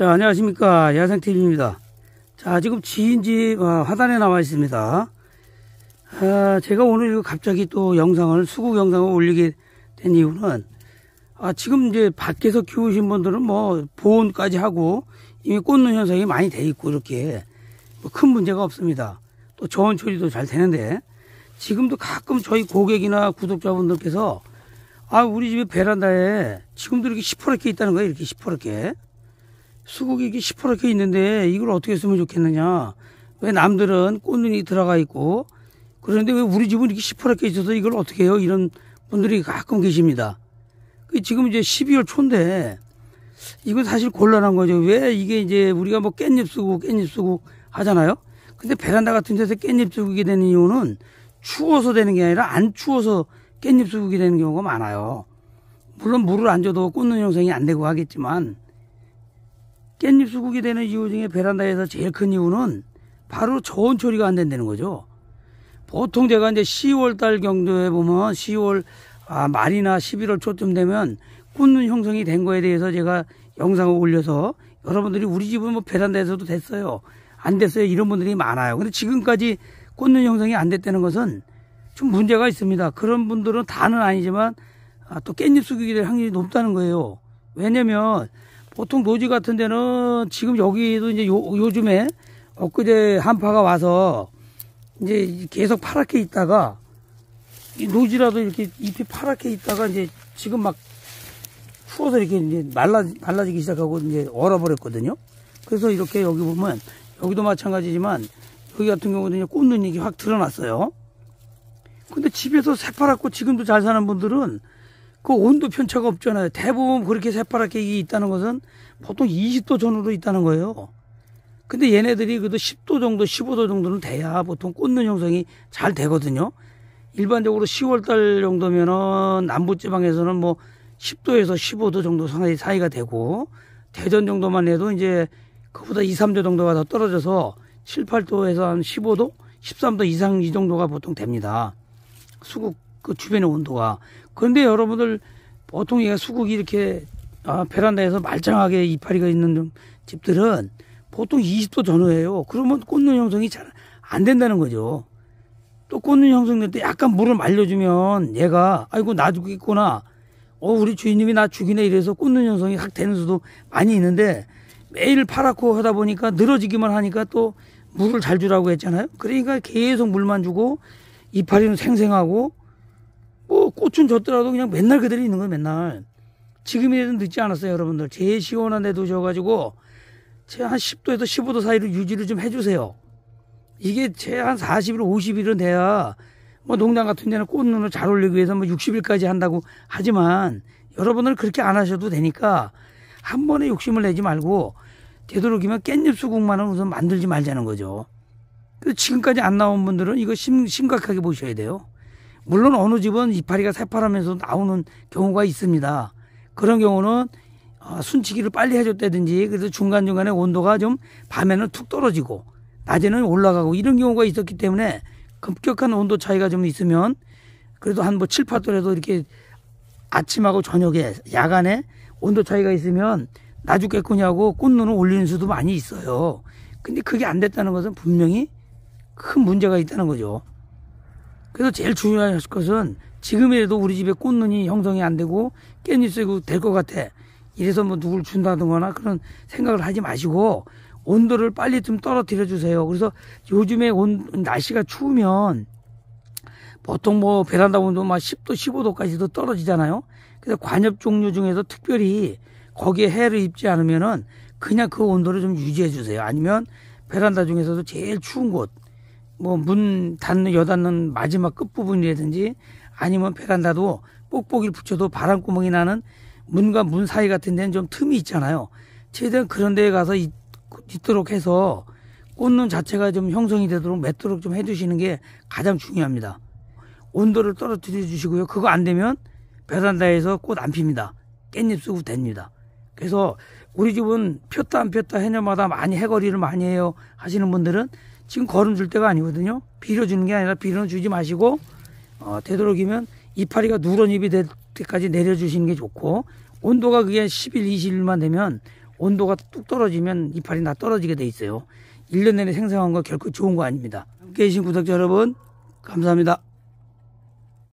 자 안녕하십니까 야생TV입니다 자 지금 지인집 어, 화단에 나와 있습니다 아, 제가 오늘 갑자기 또 영상을 수국 영상을 올리게 된 이유는 아, 지금 이제 밖에서 키우신 분들은 뭐 보온까지 하고 이미 꽂는 현상이 많이 돼 있고 이렇게 뭐큰 문제가 없습니다 또 저온 처리도 잘 되는데 지금도 가끔 저희 고객이나 구독자분들께서 아 우리 집에 베란다에 지금도 이렇게 시퍼렇게 있다는 거예요 이렇게 시퍼렇게 수국이 이 시퍼렇게 있는데 이걸 어떻게 쓰면 좋겠느냐. 왜 남들은 꽃눈이 들어가 있고 그런데 왜 우리 집은 이렇게 시퍼렇게 있어서 이걸 어떻게 해요? 이런 분들이 가끔 계십니다. 그 지금 이제 12월 초인데 이건 사실 곤란한 거죠. 왜 이게 이제 우리가 뭐 깻잎 쓰고 깻잎 쓰고 하잖아요. 근데 베란다 같은 데서 깻잎 쓰고게 되는 이유는 추워서 되는 게 아니라 안 추워서 깻잎 수국이 되는 경우가 많아요. 물론 물을 안 줘도 꽃눈 형성이 안 되고 하겠지만 깻잎 수국이 되는 이유 중에 베란다에서 제일 큰 이유는 바로 저온 처리가 안 된다는 거죠. 보통 제가 이제 10월 달 경도에 보면 10월 아, 말이나 11월 초쯤 되면 꽃눈 형성이 된 거에 대해서 제가 영상을 올려서 여러분들이 우리 집은 뭐 베란다에서도 됐어요. 안 됐어요. 이런 분들이 많아요. 근데 지금까지 꽃눈 형성이 안 됐다는 것은 좀 문제가 있습니다. 그런 분들은 다는 아니지만 아, 또 깻잎 수국이 될 확률이 높다는 거예요. 왜냐면 하 보통 노지 같은 데는 지금 여기도 이제 요, 요즘에 엊그제 한파가 와서 이제 계속 파랗게 있다가 이 노지라도 이렇게 잎이 파랗게 있다가 이제 지금 막 추워서 이렇게 이제 말라, 말라지기 시작하고 이제 얼어버렸거든요. 그래서 이렇게 여기 보면 여기도 마찬가지지만 여기 같은 경우는 이제 꽃눈이 확 드러났어요. 근데 집에서 새파랗고 지금도 잘 사는 분들은 그 온도 편차가 없잖아요. 대부분 그렇게 새파랗게 있다는 것은 보통 20도 전후로 있다는 거예요. 근데 얘네들이 그래도 10도 정도, 15도 정도는 돼야 보통 꽂는 형성이 잘 되거든요. 일반적으로 10월 달 정도면은 남부지방에서는 뭐 10도에서 15도 정도 사이, 사이가 되고 대전 정도만 해도 이제 그보다 2, 3도 정도가 더 떨어져서 7, 8도에서 한 15도, 13도 이상 이 정도가 보통 됩니다. 수국 그 주변의 온도가. 그런데 여러분들 보통 얘가 수국이 이렇게 아, 베란다에서 말짱하게 이파리가 있는 집들은 보통 20도 전후에요 그러면 꽃눈 형성이 잘 안 된다는 거죠. 또 꽃눈 형성될 때 약간 물을 말려주면 얘가 아이고 나 죽겠구나. 어 우리 주인님이 나 죽이네 이래서 꽃눈 형성이 확 되는 수도 많이 있는데 매일 파랗고 하다 보니까 늘어지기만 하니까 또 물을 잘 주라고 했잖아요. 그러니까 계속 물만 주고 이파리는 생생하고 꽃은 졌더라도 그냥 맨날 그대로 있는 거예요, 맨날. 지금이라도 늦지 않았어요, 여러분들. 제일 시원한 데도 셔가지고제 한 10도에서 15도 사이로 유지를 좀 해주세요. 이게 제 한 40일, 50일은 돼야, 뭐 농장 같은 데는 꽃눈을 잘 올리기 위해서 뭐 60일까지 한다고 하지만, 여러분들 그렇게 안 하셔도 되니까, 한 번에 욕심을 내지 말고, 되도록이면 깻잎 수국만은 우선 만들지 말자는 거죠. 지금까지 안 나온 분들은 이거 심, 심각하게 보셔야 돼요. 물론 어느 집은 이파리가 새파라면서 나오는 경우가 있습니다. 그런 경우는 어, 순치기를 빨리 해줬다든지 그래서 중간중간에 온도가 좀 밤에는 툭 떨어지고 낮에는 올라가고 이런 경우가 있었기 때문에 급격한 온도 차이가 좀 있으면 그래도 한뭐 7, 8도라도 이렇게 아침하고 저녁에 야간에 온도 차이가 있으면 나죽겠구냐고 꽃눈을 올리는 수도 많이 있어요. 근데 그게 안 됐다는 것은 분명히 큰 문제가 있다는 거죠. 그래서 제일 중요한 것은 지금이라도 우리 집에 꽃눈이 형성이 안 되고 깻잎색고될 것 같아. 이래서 뭐 누굴 준다든가나 그런 생각을 하지 마시고 온도를 빨리 좀 떨어뜨려 주세요. 그래서 요즘에 온, 날씨가 추우면 보통 뭐 베란다 온도 막 10도, 15도까지도 떨어지잖아요. 그래서 관엽 종류 중에서 특별히 거기에 해를 입지 않으면은 그냥 그 온도를 좀 유지해 주세요. 아니면 베란다 중에서도 제일 추운 곳, 뭐문 닫는 여닫는 마지막 끝부분이라든지 아니면 베란다도 뽁뽁이를 붙여도 바람구멍이 나는 문과 문 사이 같은 데는 좀 틈이 있잖아요. 최대한 그런 데에 가서 있, 있도록 해서 꽂는 자체가 좀 형성이 되도록 맺도록 좀 해주시는 게 가장 중요합니다. 온도를 떨어뜨려 주시고요. 그거 안 되면 베란다에서 꽃 안 핍니다. 깻잎 쓰고 됩니다. 그래서 우리 집은 폈다 안 폈다 해녀마다 많이 해거리를 많이 해요 하시는 분들은 지금 거름 줄 때가 아니거든요. 비어주는게 아니라 빌어 주지 마시고 어, 되도록이면 이파리가 누런 잎이 될 때까지 내려주시는 게 좋고 온도가 그게 10일, 20일만 되면 온도가 뚝 떨어지면 이파리 다 떨어지게 돼 있어요. 1년 내내 생성한 거 결코 좋은 거 아닙니다. 함께 해신 구독자 여러분 감사합니다.